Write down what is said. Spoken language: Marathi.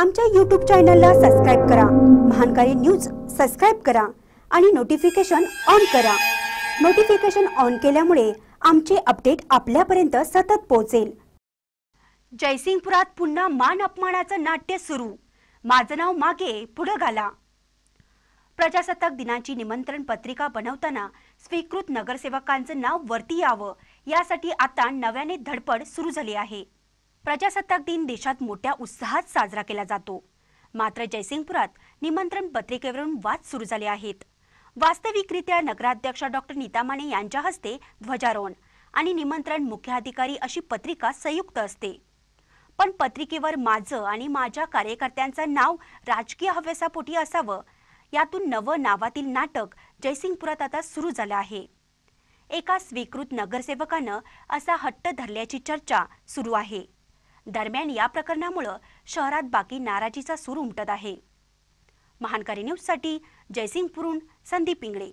आमच्या यूट्यूब चॅनलला सबस्क्राईब करा महानकारी न्यूज सबस्क्राईब करा आणि नोटिफिकेशन ऑन करा नोटिफिकेशन ऑन केल्यामुळे आमचे अपडेट आपल्यापर्यंत सतत पोहोचेल जयसिंगपुरात पुन्हा मान अपमानाचं नाट्य सुरू माझं नाव मागे पुढं घाला प्रजासत्ताक दिनाची निमंत्रण पत्रिका बनवताना स्वीकृत नगरसेवकांचं नाव वरती यावं यासाठी आता नव्याने धडपड सुरू झाली आहे प्रजासत्ताक दिन देशात मोठ्या उत्साहात साजरा केला जातो मात्र जयसिंगपुरात निमंत्रण पत्रिकेवरून वाद सुरू झाले आहेत वास्तविकरित्या नगराध्यक्ष डॉक्टर नीता माने यांच्या हस्ते ध्वजारोहण आणि निमंत्रण मुख्याधिकारी अशी पत्रिका संयुक्त असते पण पत्रिकेवर माझं आणि माझ्या कार्यकर्त्यांचं नाव राजकीय हव्यासापोटी असावं यातून नवं नावातील नाटक जयसिंगपुरात आता सुरू झालं आहे एका स्वीकृत नगरसेवकानं असा हट्ट धरल्याची चर्चा सुरू आहे दरम्यान या प्रकरणामुळे शहरात बाकी नाराजीचा सूर उमटत आहे महानकारी न्यूजसाठी जयसिंग पुरून संदीप इंगळे